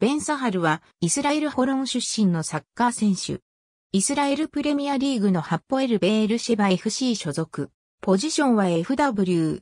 ベン・サハルは、イスラエル・ホロン出身のサッカー選手。イスラエルプレミアリーグのハッポエル・ベールシェバ FC 所属。ポジションは FW。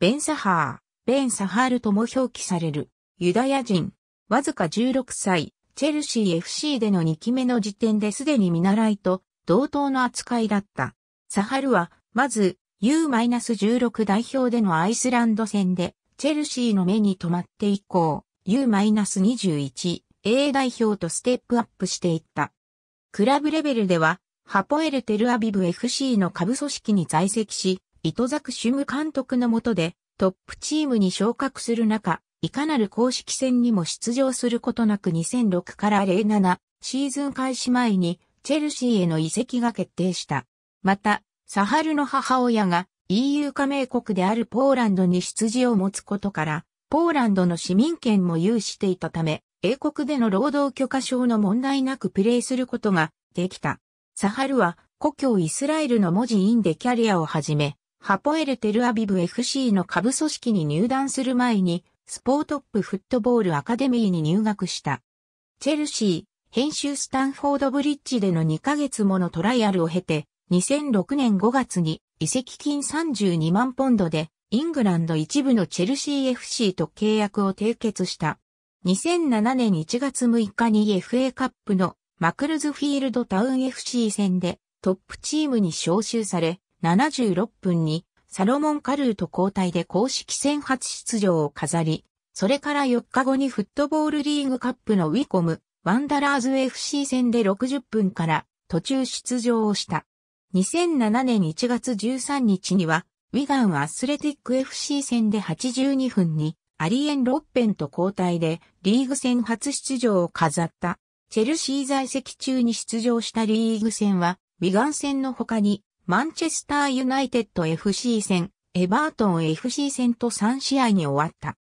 ベン・サハー、ベン・サハールとも表記される。ユダヤ人。わずか16歳、チェルシー FC での2期目の時点ですでに見習いと同等の扱いだった。サハルは、まず、U-16 代表でのアイスランド戦で、チェルシーの目に留まって以降、U-21A 代表とステップアップしていった。クラブレベルでは、ハポエルテルアビブ FC の下部組織に在籍し、糸ザクシュム監督の下でトップチームに昇格する中、いかなる公式戦にも出場することなく2006から07シーズン開始前にチェルシーへの移籍が決定した。また、サハルの母親が EU 加盟国であるポーランドに出自を持つことから、ポーランドの市民権も有していたため、英国での労働許可証の問題なくプレイすることができた。サハルは故郷イスラエルの文字インでキャリアを始め、ハポエルテルアビブ FC の下部組織に入団する前に、スポートップフットボールアカデミーに入学した。チェルシー、編集スタンフォードブリッジでの2ヶ月ものトライアルを経て、2006年5月に移籍金32万ポンドでイングランド一部のチェルシー FC と契約を締結した。2007年1月6日に FA カップのマクルズフィールドタウン FC 戦でトップチームに招集され、76分にサロモン・カルーと交代で公式戦初出場を飾り、それから4日後にフットボールリーグカップのウィコム、ワンダラーズ FC 戦で60分から途中出場をした。2007年1月13日にはウィガンはアスレティック FC 戦で82分にアリエン・ロッペンと交代でリーグ戦初出場を飾った。チェルシー在籍中に出場したリーグ戦は、ウィガン戦の他に、マンチェスターユナイテッド FC 戦、エバートン FC 戦と3試合に終わった。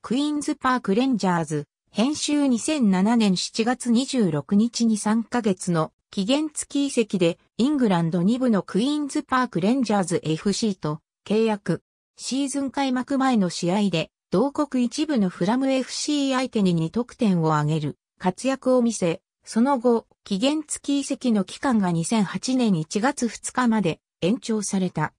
クイーンズパークレンジャーズ、編集2007年7月26日に3ヶ月の期限付き移籍でイングランド2部のクイーンズパークレンジャーズ FC と契約。シーズン開幕前の試合で、同国一部のフラム FC 相手に2得点を挙げる活躍を見せ、その後、期限付き移籍の期間が2008年1月2日まで延長された。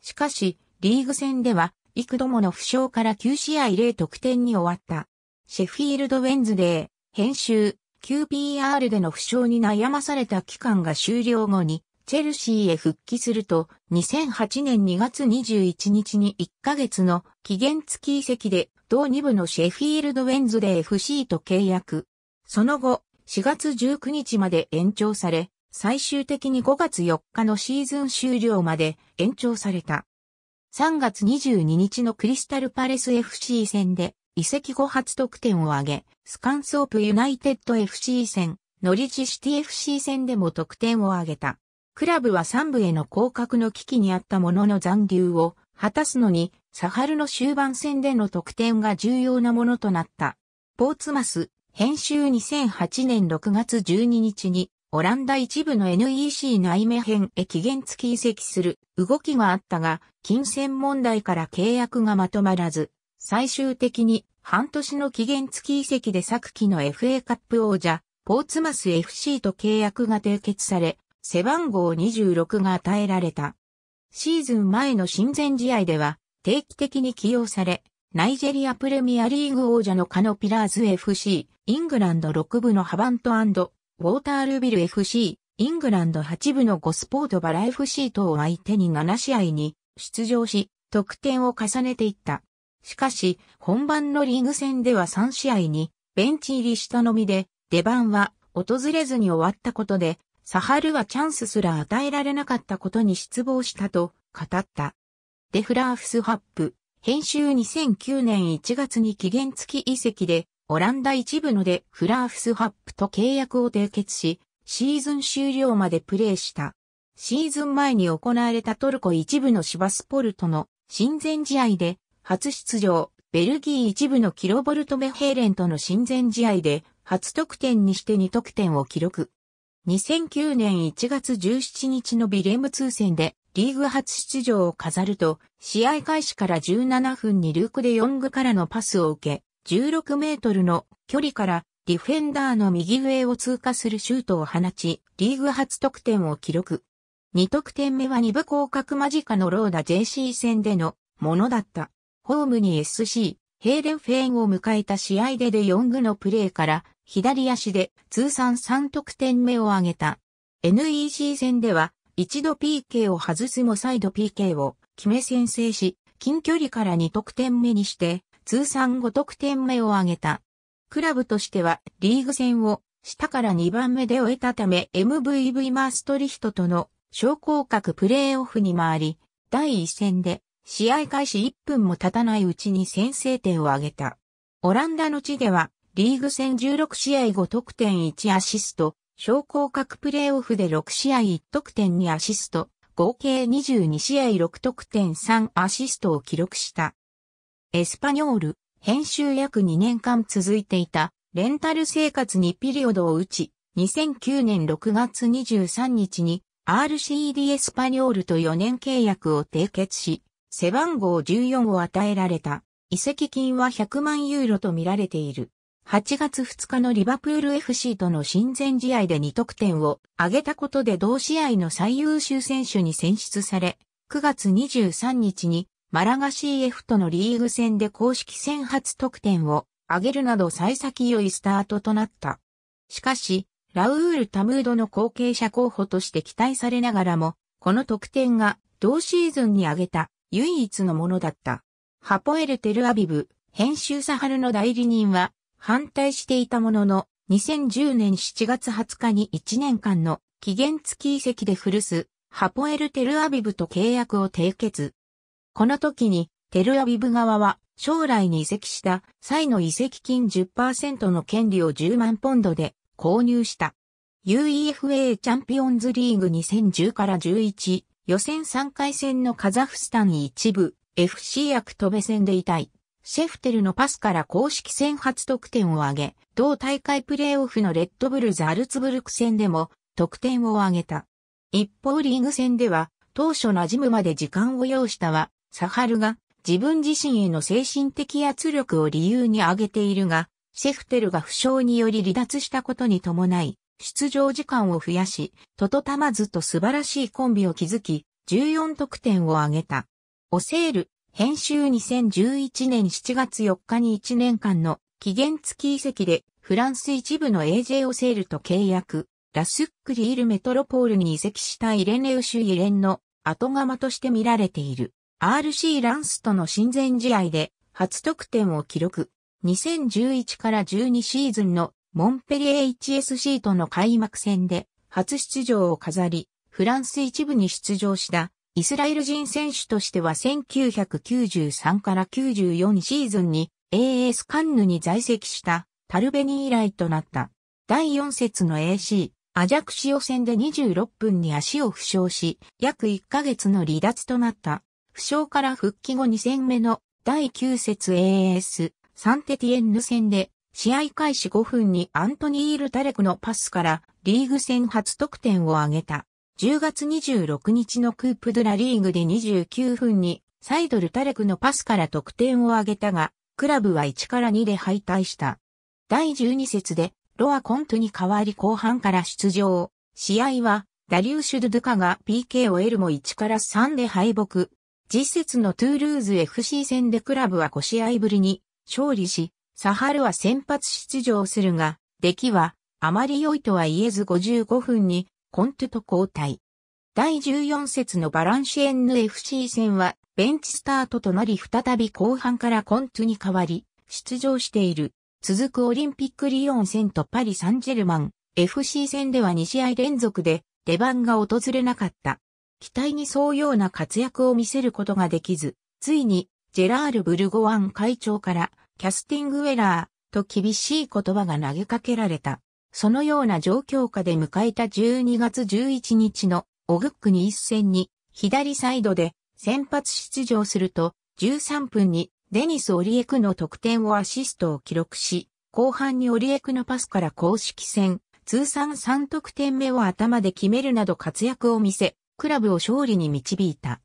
しかし、リーグ戦では、幾度もの負傷から9試合0得点に終わった。シェフィールド・ウェンズデー、編集、QPR での負傷に悩まされた期間が終了後に、チェルシーへ復帰すると、2008年2月21日に1ヶ月の期限付き移籍で、同2部のシェフィールド・ウェンズで FC と契約。その後、4月19日まで延長され、最終的に5月4日のシーズン終了まで延長された。3月22日のクリスタルパレス FC 戦で、移籍後初得点を挙げ、スカンソープユナイテッド FC 戦、ノリチシティ FC 戦でも得点を挙げた。クラブは三部への降格の危機にあったものの残留を果たすのに、サハルの終盤戦での得点が重要なものとなった。ポーツマス、編集2008年6月12日に、オランダ一部の NEC 内目編へ期限付き移籍する動きがあったが、金銭問題から契約がまとまらず、最終的に半年の期限付き移籍で昨季の FA カップ王者、ポーツマス FC と契約が締結され、背番号26が与えられた。シーズン前の親善試合では定期的に起用され、ナイジェリアプレミアリーグ王者のカノピラーズ FC、イングランド6部のハバントウォータールビル FC、イングランド8部のゴスポートバラ FC 等を相手に7試合に出場し、得点を重ねていった。しかし、本番のリーグ戦では3試合にベンチ入りしたのみで、出番は訪れずに終わったことで、サハルはチャンスすら与えられなかったことに失望したと語った。デフラーフスハップ、編集2009年1月に期限付き移籍で、オランダ一部のデフラーフスハップと契約を締結し、シーズン終了までプレーした。シーズン前に行われたトルコ一部のシバスポルトの親善試合で初出場、ベルギー一部のキロボルトメヘーレンとの親善試合で初得点にして2得点を記録。2009年1月17日のビレム通戦でリーグ初出場を飾ると、試合開始から17分にルークでヨングからのパスを受け、16メートルの距離からディフェンダーの右上を通過するシュートを放ち、リーグ初得点を記録。2得点目は2部降格間近のローダ JC 戦でのものだった。ホームに SC、ヘーレンフェーンを迎えた試合でで4グのプレーから左足で通算3得点目を挙げた。NEC 戦では一度 PK を外すも再度 PK を決め先制し、近距離から2得点目にして通算5得点目を挙げた。クラブとしてはリーグ戦を下から2番目で終えたため MVV マーストリヒトとの昇降格プレーオフに回り、第1戦で試合開始1分も経たないうちに先制点を挙げた。オランダの地ではリーグ戦16試合5得点1アシスト、昇降格プレーオフで6試合1得点2アシスト、合計22試合6得点3アシストを記録した。エスパニョール、編集約2年間続いていた、レンタル生活にピリオドを打ち、2009年6月23日に RCD エスパニョールと4年契約を締結し、背番号14を与えられた。移籍金は100万ユーロと見られている。8月2日のリバプール FC との親善試合で2得点を挙げたことで同試合の最優秀選手に選出され、9月23日にマラガ CF とのリーグ戦で公式戦初得点を挙げるなど幸先良いスタートとなった。しかし、ラウール・タムードの後継者候補として期待されながらも、この得点が同シーズンに挙げた唯一のものだった。ハポエル・テルアビブ、編集サハルの代理人は、反対していたものの、2010年7月20日に1年間の期限付き遺跡で古巣、ハポエル・テルアビブと契約を締結。この時に、テルアビブ側は、将来に移籍した際の移籍金10%の権利を10万ポンドで購入した。UEFA チャンピオンズリーグ2010から11予選3回戦のカザフスタン一部 FC 役飛べ戦で痛い。シェフテルのパスから公式戦初得点を挙げ、同大会プレーオフのレッドブルザルツブルク戦でも得点を挙げた。一方リーグ戦では、当初馴染むまで時間を要したは、サハルが自分自身への精神的圧力を理由に挙げているが、シェフテルが負傷により離脱したことに伴い、出場時間を増やし、トトタマズと素晴らしいコンビを築き、14得点を挙げた。オセール、編集2011年7月4日に1年間の期限付き移籍でフランス一部の AJ オセールと契約、ラスックリールメトロポールに移籍したイレネウシュイレンの後釜として見られている。RC ランスとの親善試合で初得点を記録。2011から12シーズンのモンペリエ HSC との開幕戦で初出場を飾り、フランス一部に出場したイスラエル人選手としては1993から94シーズンに AS カンヌに在籍したタルベニ以来となった。第4節の AC、アジャクシオ戦で26分に足を負傷し、約1ヶ月の離脱となった。負傷から復帰後2戦目の第9節 AS、サンテティエンヌ戦で、試合開始5分にアントニー・ル・タレクのパスからリーグ戦初得点を挙げた。10月26日のクープ・ドゥ・ラ・リーグで29分にサイドル・タレクのパスから得点を挙げたが、クラブは1から2で敗退した。第12節でロア・コントに代わり後半から出場。試合はダリューシュ・ドゥ・ドゥカが PK を得るも1から3で敗北。実節のトゥールーズ FC 戦でクラブは5試合ぶりに勝利し、サハルは先発出場するが、出来はあまり良いとは言えず55分にコンテと交代。第14節のバランシエンヌ FC 戦は、ベンチスタートとなり再び後半からコントに変わり、出場している。続くオリンピックリヨン戦とパリ・サンジェルマン FC 戦では2試合連続で出番が訪れなかった。期待に沿うような活躍を見せることができず、ついにジェラール・ブルゴワン会長からキャスティングウェラーと厳しい言葉が投げかけられた。そのような状況下で迎えた12月11日のオグックに一戦に左サイドで先発出場すると13分にデニス・オリエクの得点をアシストを記録し、後半にオリエクのパスから公式戦通算3得点目を頭で決めるなど活躍を見せ、クラブを勝利に導いた。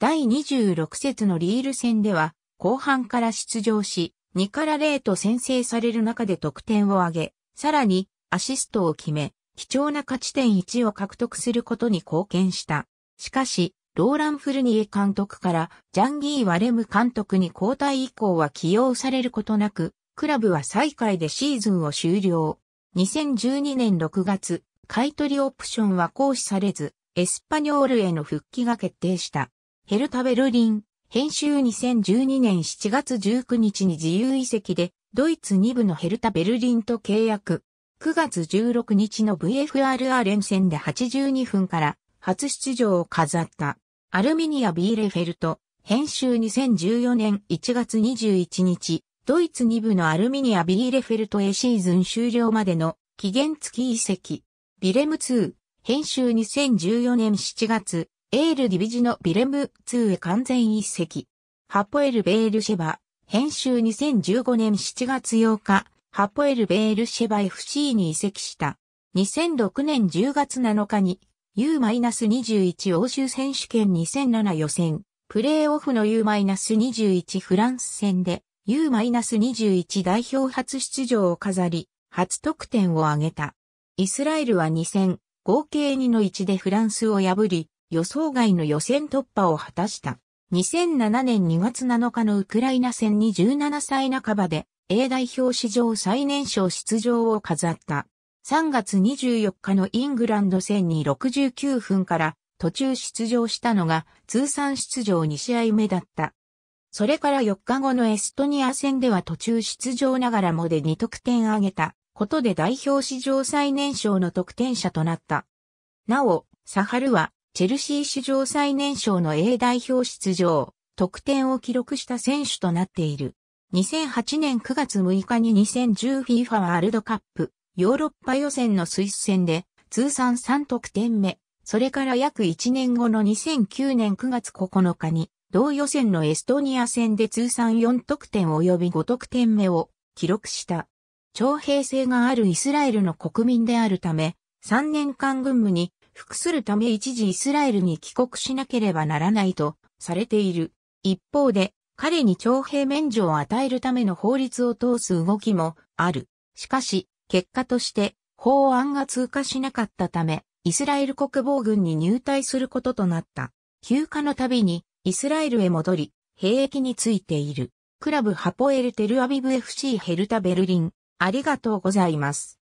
第26節のリール戦では後半から出場し、2から0と先制される中で得点を挙げ、さらにアシストを決め、貴重な勝ち点1を獲得することに貢献した。しかし、ローラン・フルニエ監督からジャンギー・ワレム監督に交代以降は起用されることなく、クラブは最下位でシーズンを終了。2012年6月、買取オプションは行使されず、エスパニョールへの復帰が決定した。ヘルタ・ベルリン、編集2012年7月19日に自由移籍でドイツ2部のヘルタ・ベルリンと契約。9月16日の VFRR 連戦で82分から初出場を飾ったアルミニア・ビーレフェルト編集2014年1月21日ドイツ2部のアルミニア・ビーレフェルトへシーズン終了までの期限付き移籍ビレム2編集2014年7月エールディビジのビレム2へ完全移籍ハポエル・ベールシェバ編集2015年7月8日、ハポエル・ベールシェバ FC に移籍した。2006年10月7日に U-21 欧州選手権2007予選、プレーオフの U-21 フランス戦で U-21 代表初出場を飾り、初得点を挙げた。イスラエルは2戦、合計2の1でフランスを破り、予想外の予選突破を果たした。2007年2月7日のウクライナ戦に17歳半ばで A 代表史上最年少出場を飾った。3月24日のイングランド戦に69分から途中出場したのが通算出場2試合目だった。それから4日後のエストニア戦では途中出場ながらもで2得点挙げたことで代表史上最年少の得点者となった。なお、サハルはチェルシー史上最年少の A 代表出場、得点を記録した選手となっている。2008年9月6日に 2010FIFA ワールドカップヨーロッパ予選のスイス戦で通算3得点目。それから約1年後の2009年9月9日に同予選のエストニア戦で通算4得点及び5得点目を記録した。徴兵制があるイスラエルの国民であるため、3年間軍務に服するため一時イスラエルに帰国しなければならないとされている。一方で、彼に徴兵免除を与えるための法律を通す動きもある。しかし、結果として法案が通過しなかったため、イスラエル国防軍に入隊することとなった。休暇のたびにイスラエルへ戻り、兵役についている。クラブハポエルテルアビブ FC ヘルタベルリン。ありがとうございます。